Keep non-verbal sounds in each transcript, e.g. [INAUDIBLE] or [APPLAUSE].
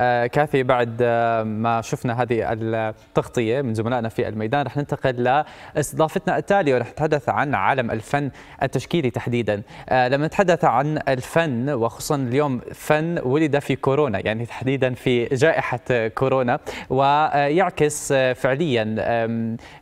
آه، كاثي بعد آه، ما شفنا هذه التغطية من زملائنا في الميدان رح ننتقل لاستضافتنا التالية ورح نتحدث عن عالم الفن التشكيلي تحديدا آه، لما نتحدث عن الفن وخصوصا اليوم فن ولد في كورونا يعني تحديدا في جائحة كورونا ويعكس فعليا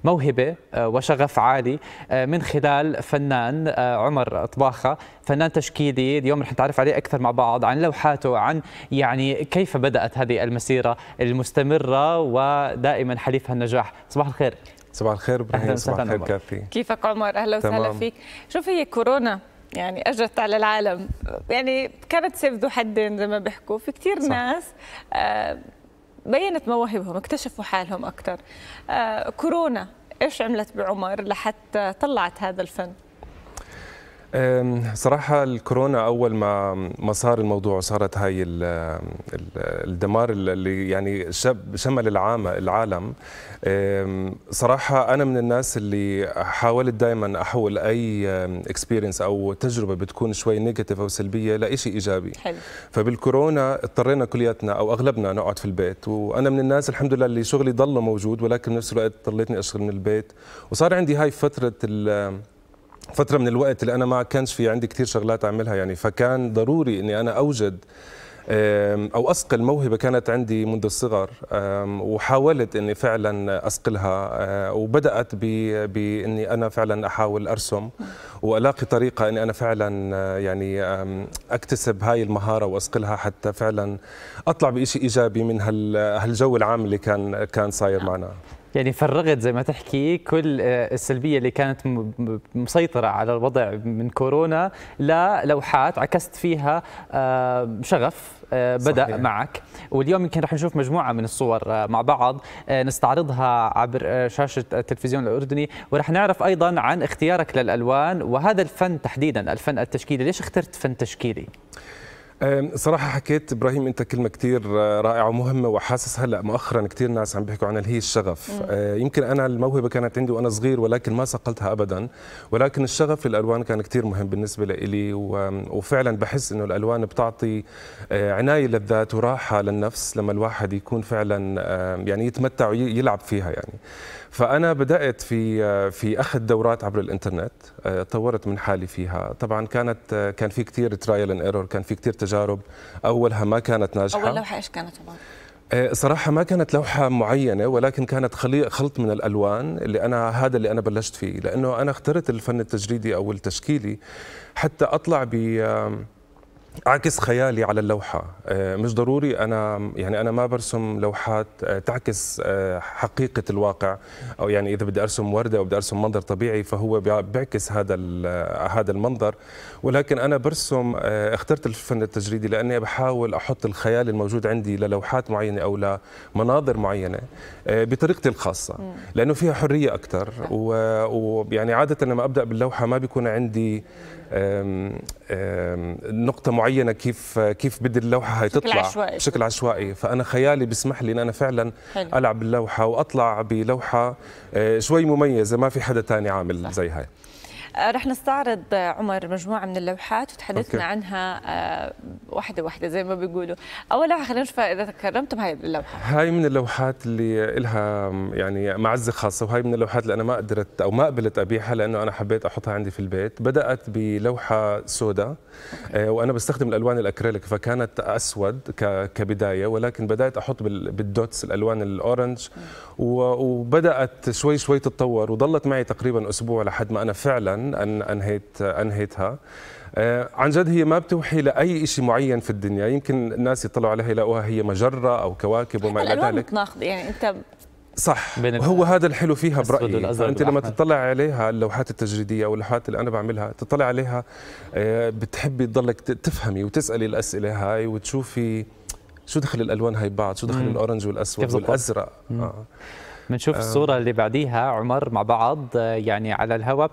موهبة وشغف عالي من خلال فنان عمر طباخة فنان تشكيلي اليوم رح نتعرف عليه أكثر مع بعض عن لوحاته عن يعني كيف بدأت بدأت هذه المسيرة المستمرة ودائما حليفها النجاح صباح الخير صباح الخير ابراهيم صباح الخير كافي كيفك عمر اهلا وسهلا فيك شوف هي كورونا يعني اجت على العالم يعني كانت سيف ذو حدين زي ما بيحكوا في كثير ناس آه، بينت مواهبهم اكتشفوا حالهم اكثر آه، كورونا ايش عملت بعمر لحتى طلعت هذا الفن صراحة الكورونا أول ما ما صار الموضوع وصارت هاي الدمار اللي يعني شمل العام العالم صراحة أنا من الناس اللي حاولت دائما أحول أي اكسبيرينس أو تجربة بتكون شوي نيجاتيف أو سلبية لشيء إيجابي حلو. فبالكورونا اضطرينا كلياتنا أو أغلبنا نقعد في البيت وأنا من الناس الحمد لله اللي شغلي ضله موجود ولكن بنفس الوقت ضليتني أشتغل من البيت وصار عندي هاي فترة فتره من الوقت اللي انا ما كانش في عندي كثير شغلات اعملها يعني فكان ضروري اني انا اوجد او أسقل موهبه كانت عندي منذ الصغر وحاولت اني فعلا أسقلها آه، وبدات باني انا فعلا احاول ارسم والاقي طريقه اني انا فعلا آه، يعني اكتسب هاي المهاره وأسقلها حتى فعلا اطلع بشيء ايجابي من هالجو العام اللي كان كان صاير معنا يعني فرغت زي ما تحكي كل آه، السلبية اللي كانت مسيطرة على الوضع من كورونا للوحات عكست فيها آه، شغف آه، بدأ صحيح. معك واليوم يمكن رح نشوف مجموعة من الصور مع بعض نستعرضها عبر شاشة التلفزيون الأردني ورح نعرف أيضا عن اختيارك للألوان وهذا الفن تحديدا الفن التشكيلي ليش اخترت فن تشكيلي؟ صراحة حكيت إبراهيم أنت كلمة كتير آه، رائعة ومهمة وحاسس هلأ مؤخرا كتير ناس عم بيحكوا عنها اللي هي الشغف مم. آه، يمكن أنا الموهبة كانت عندي وأنا صغير ولكن ما صقلتها أبدا ولكن الشغف للألوان كان كتير مهم بالنسبة لي وفعلا بحس أنه الألوان بتعطي آه، عناية للذات وراحة للنفس لما الواحد يكون فعلا يعني يتمتع ويلعب فيها يعني فانا بدات في في اخذ دورات عبر الانترنت آه، طورت من حالي فيها طبعا كانت آه، كان في كثير ترايل اند ايرور كان في كثير تجارب اولها ما كانت ناجحه اول لوحه ايش كانت طبعا آه، صراحة ما كانت لوحة معينة ولكن كانت خلط من الألوان اللي أنا هذا اللي أنا بلشت فيه لأنه أنا اخترت الفن التجريدي أو التشكيلي حتى أطلع ب عكس خيالي على اللوحة آه، مش ضروري أنا يعني أنا ما برسم لوحات آه، تعكس آه، حقيقة الواقع أو يعني إذا بدي أرسم وردة أو بدي أرسم منظر طبيعي فهو بيعكس هذا هذا المنظر ولكن أنا برسم اخترت الفن التجريدي لأني بحاول أحط الخيال الموجود عندي للوحات معينة أو لمناظر معينة بطريقتي الخاصة لأنه فيها حرية أكثر ويعني عادة لما أبدأ باللوحة ما بيكون عندي نقطة معينة كيف كيف بدي اللوحة هاي تطلع عشوائي. بشكل عشوائي فأنا خيالي بيسمح لي إن أنا فعلا حلو. ألعب اللوحة وأطلع بلوحة آه، شوي مميزة ما في حدا تاني عامل صح. زي هاي آه، رح نستعرض آه، عمر مجموعة من اللوحات وتحدثنا أوكي. عنها آه، واحدة واحدة زي ما بيقولوا أول لوحة خلينا نشوف إذا تكرمتم هاي اللوحة هاي من اللوحات اللي إلها يعني معزة خاصة وهاي من اللوحات اللي أنا ما قدرت أو ما قبلت أبيعها لأنه أنا حبيت أحطها عندي في البيت بدأت بلوحة سوداء وأنا بستخدم الألوان الأكريليك فكانت أسود كبداية ولكن بدأت أحط بالدوتس الألوان الأورنج وبدأت شوي شوي تتطور وظلت معي تقريبا أسبوع لحد ما أنا فعلا أن أنهيت أنهيتها آه، عن جد هي ما بتوحي لاي شيء معين في الدنيا يمكن الناس يطلعوا عليها يلاقوها هي مجره او كواكب وما الى ذلك يعني انت صح وهو هو هذا الحلو فيها برايي انت لما تطلع عليها اللوحات التجريديه او اللوحات اللي انا بعملها تطلع عليها آه، بتحبي تضلك تفهمي وتسالي الاسئله هاي وتشوفي شو دخل الالوان هاي ببعض شو دخل الاورنج والاسود والازرق آه. بنشوف الصوره اللي بعديها عمر مع بعض يعني على الهواء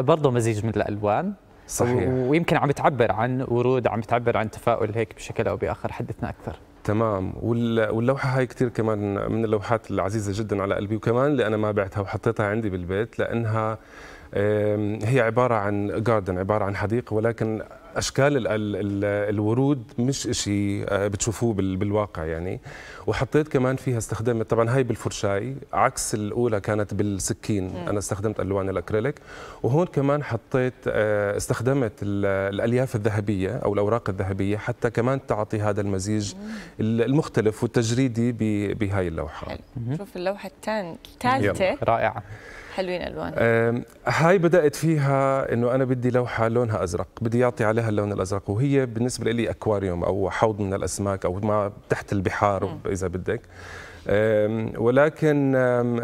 برضه مزيج من الالوان صحيح ويمكن عم بتعبر عن ورود عم بتعبر عن تفاؤل هيك بشكل او باخر حدثنا اكثر تمام واللوحه هاي كثير كمان من اللوحات العزيزه جدا على قلبي وكمان اللي انا ما بعتها وحطيتها عندي بالبيت لانها هي عباره عن جاردن عباره عن حديقه ولكن اشكال الورود مش شيء آه، بتشوفوه بالواقع يعني وحطيت كمان فيها استخدمت طبعا هاي بالفرشاي عكس الاولى كانت بالسكين انا استخدمت الوان الاكريليك وهون كمان حطيت آه، استخدمت الالياف الذهبيه او الاوراق الذهبيه حتى كمان تعطي هذا المزيج المختلف والتجريدي بهاي اللوحه شوف اللوحه الثالثه رائعه حلوين الوان هاي بدات فيها انه انا بدي لوحه لونها ازرق بدي يعطي عليها لها اللون الازرق وهي بالنسبه لي اكواريوم او حوض من الاسماك او ما تحت البحار اذا بدك ولكن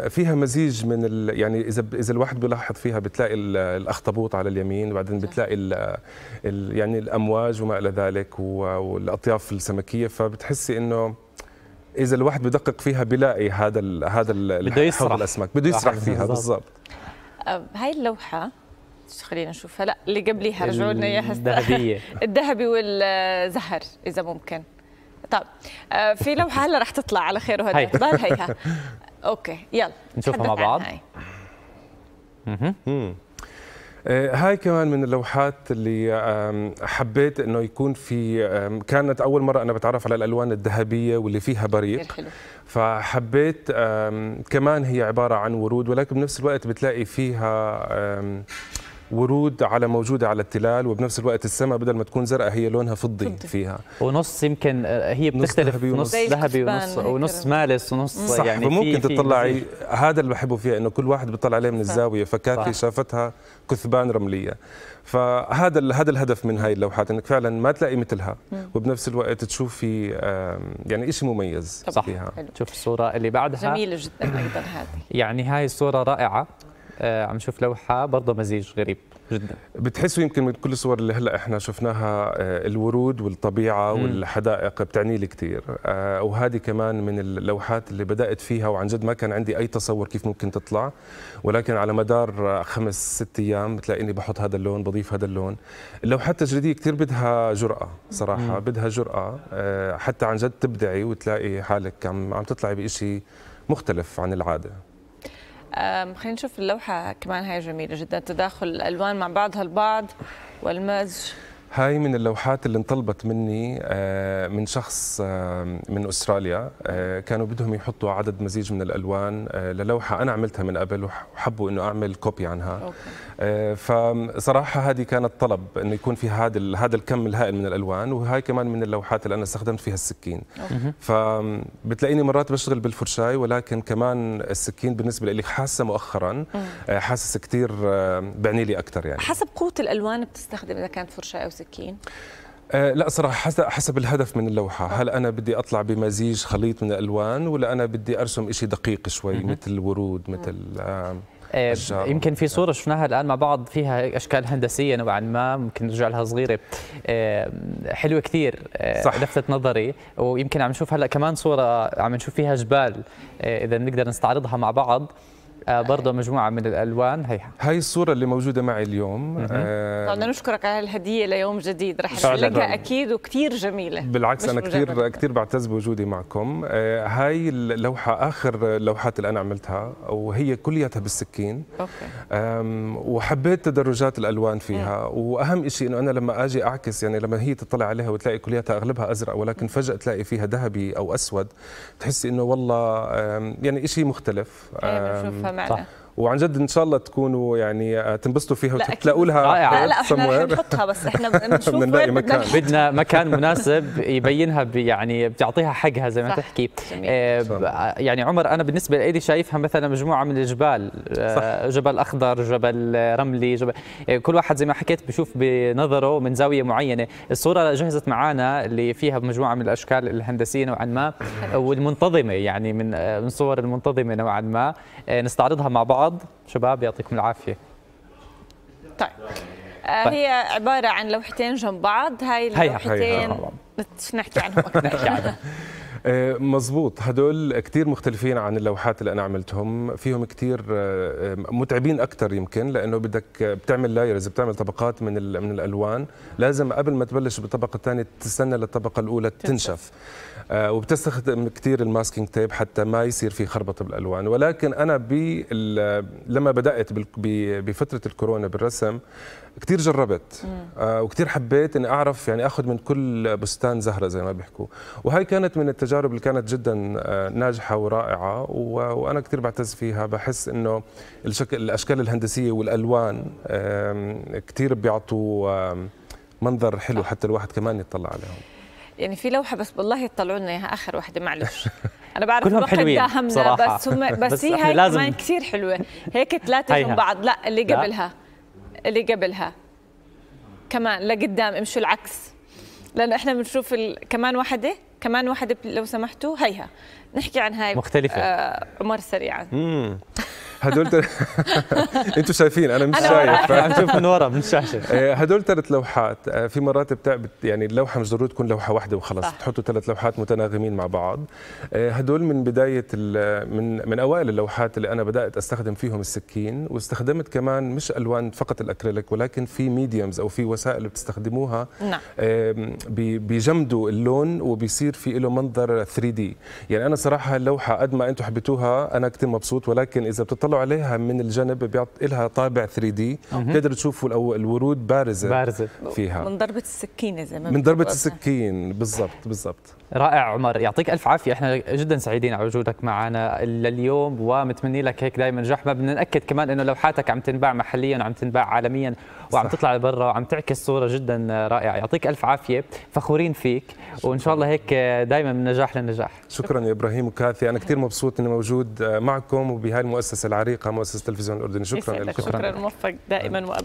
فيها مزيج من ال... يعني اذا اذا الواحد بيلاحظ فيها بتلاقي الاخطبوط على اليمين وبعدين بتلاقي ال... ال... يعني الامواج وما الى ذلك والاطياف السمكيه فبتحسي انه اذا الواحد بدقق فيها بلاقي هذا ال... هذا ال... بده يسرح الاسماك بده يسرح فيها بالضبط هاي اللوحه خلينا نشوف هلا اللي قبليها رجعوا لنا اياها الذهبيه [LAUGHS] الذهبي والزهر اذا ممكن طب آه، في لوحه هلا رح تطلع على خير وهدى ظهر هيها [LAUGHS] اوكي يلا نشوفها مع بعض آه، هاي كمان من اللوحات اللي حبيت انه يكون في كانت اول مره انا بتعرف على الالوان الذهبيه واللي فيها بريق فحبيت كمان هي عباره عن ورود ولكن بنفس الوقت بتلاقي فيها ورود على موجوده على التلال وبنفس الوقت السماء بدل ما تكون زرقاء هي لونها فضي, فيها ونص يمكن آه، هي بتختلف نص ذهبي ونص ونص مالس ونص يعني صح يعني فممكن تطلعي هذا اللي بحبه فيها انه كل واحد بيطلع عليه من الزاويه فكافي شافتها كثبان رمليه فهذا هذا الهدف من هاي اللوحات انك فعلا ما تلاقي مثلها وبنفس الوقت تشوفي يعني شيء مميز صح فيها شوف الصوره اللي بعدها جميله جدا ايضا هذه يعني هاي الصوره رائعه آه، عم نشوف لوحه برضه مزيج غريب جدا بتحسوا يمكن من كل الصور اللي هلا احنا شفناها آه، الورود والطبيعه والحدائق بتعني لي كثير آه، وهذه كمان من اللوحات اللي بدات فيها وعن جد ما كان عندي اي تصور كيف ممكن تطلع ولكن على مدار خمس ست ايام بتلاقيني بحط هذا اللون بضيف هذا اللون اللوحات التجريديه كثير بدها جراه صراحه مم. بدها جراه حتى عن جد تبدعي وتلاقي حالك عم عم تطلعي بشيء مختلف عن العاده خلينا نشوف اللوحة كمان هاي جميلة جدا تداخل الألوان مع بعضها البعض والمزج هاي من اللوحات اللي انطلبت مني آه، من شخص آه، من استراليا آه، كانوا بدهم يحطوا عدد مزيج من الالوان للوحه انا عملتها من قبل وحبوا انه اعمل كوبي عنها أوكي. فصراحه هذه كانت طلب انه يكون في هذا هذا الكم الهائل من الالوان وهاي كمان من اللوحات اللي انا استخدمت فيها السكين أوكي. فبتلاقيني مرات بشتغل بالفرشاي ولكن كمان السكين بالنسبه لي حاسه مؤخرا حاسس كثير بعني لي اكثر يعني حسب قوه الالوان بتستخدم اذا كانت فرشاي او السكين؟ أه لا صراحة حسب الهدف من اللوحة هل أنا بدي أطلع بمزيج خليط من الألوان ولا أنا بدي أرسم شيء دقيق شوي مثل ورود مثل آه، يمكن في صوره شفناها الان مع بعض فيها اشكال هندسيه نوعا ما ممكن نرجع لها صغيره آه، حلوه كثير آه، صح. لفتت نظري ويمكن عم نشوف هلا كمان صوره عم نشوف فيها جبال اذا بنقدر نستعرضها مع بعض آه، برضه مجموعه من الالوان هي هاي الصوره اللي موجوده معي اليوم آه بدنا نشكرك على هالهديه ليوم جديد رح نلاقيها اكيد وكثير جميله بالعكس انا كثير كثير بعتز بوجودي معكم آه هاي اللوحه اخر اللوحات اللي انا عملتها وهي كلياتها بالسكين اوكي وحبيت تدرجات الالوان فيها مم. واهم شيء انه انا لما اجي اعكس يعني لما هي تطلع عليها وتلاقي كلياتها اغلبها ازرق ولكن فجاه تلاقي فيها ذهبي او اسود تحسي انه والله يعني شيء مختلف أيوة manner. Klar. وعن جد ان شاء الله تكونوا يعني آه، تنبسطوا فيها وتلاقوا لها لا لا احنا رح نحطها بس احنا [LAUGHS] بنشوف وين مكان بدنا [LAUGHS] مكان مناسب يبينها يعني بتعطيها حقها زي ما تحكي آه،, آه يعني عمر انا بالنسبه لي شايفها مثلا مجموعه من الجبال آه جبل اخضر جبل رملي جبل آه كل واحد زي ما حكيت بشوف بنظره من زاويه معينه الصوره جهزت معانا اللي فيها مجموعه من الاشكال الهندسيه نوعا ما والمنتظمه يعني من الصور آه، المنتظمه نوعا ما نستعرضها مع بعض الارض شباب يعطيكم العافيه طيب. آه، طيب هي عبارة عن لوحتين جنب بعض هاي اللوحتين [LAUGHS] نحكي عنهم عنهم آه، مزبوط هدول كتير مختلفين عن اللوحات اللي أنا عملتهم فيهم كتير آه، متعبين اكثر يمكن لأنه بدك بتعمل لايرز بتعمل طبقات من من الألوان لازم قبل ما تبلش بالطبقة الثانية تستنى للطبقة الأولى تنشف آه، وبتستخدم كثير الماسكينج تيب حتى ما يصير في خربطه بالالوان ولكن انا لما بدات بفتره الكورونا بالرسم كثير جربت آه، وكثير حبيت اني اعرف يعني اخذ من كل بستان زهره زي ما بيحكوا وهي كانت من التجارب اللي كانت جدا آه، ناجحه ورائعه وانا كثير بعتز فيها بحس انه الشكل الاشكال الهندسيه والالوان كثير بيعطوا منظر حلو حتى الواحد كمان يطلع عليهم يعني في لوحه بس والله يطلعوا لنا اياها اخر واحده معلش [LAUGHS] انا بعرف كلهم حلوين ده صراحة. بس هم [LAUGHS] بس, بس هي هاي لازم... كمان كثير حلوه هيك ثلاثه من بعض لا اللي قبلها اللي قبلها كمان لقدام امشوا العكس لانه احنا بنشوف ال... كمان واحده كمان واحده لو سمحتوا هيها نحكي عن هاي مختلفه آه عمر سريعا [LAUGHS] هدول تل... [LAUGHS] انتم شايفين انا مش شايف عم شوف من ورا من [LAUGHS] الشاشه هدول ثلاث لوحات آه، في مرات بتعب يعني اللوحه مش ضروري تكون لوحه واحده وخلص تحطوا ثلاث لوحات متناغمين مع بعض إيه، هدول من بدايه من من اوائل اللوحات اللي انا بدات استخدم فيهم السكين واستخدمت كمان مش الوان فقط الاكريليك ولكن في ميديومز او في وسائل بتستخدموها نعم. إيه، بيجمدوا اللون وبيصير في له منظر 3 دي يعني انا صراحه اللوحه قد ما انتم حبيتوها انا كثير مبسوط ولكن اذا بتطلع بيطلعوا عليها من الجنب بيعطي لها طابع 3 دي بتقدروا تشوفوا الورود بارزه بارزه فيها من ضربه السكينه زي ما من ضربه السكين بالضبط بالضبط رائع عمر يعطيك الف عافيه احنا جدا سعيدين على وجودك معنا لليوم ومتمني لك هيك دائما ما بدنا ناكد كمان انه لوحاتك عم تنباع محليا وعم تنباع عالميا وعم صح. تطلع لبرا وعم تعكس صوره جدا رائعه يعطيك الف عافيه فخورين فيك وان شاء الله هيك دائما من نجاح لنجاح شكرا يا ابراهيم وكاثي انا كثير مبسوط اني موجود معكم وبهاي المؤسسه العريقه مؤسسه التلفزيون الاردني شكرا لك شكرا, شكرا موفق دائما وابدا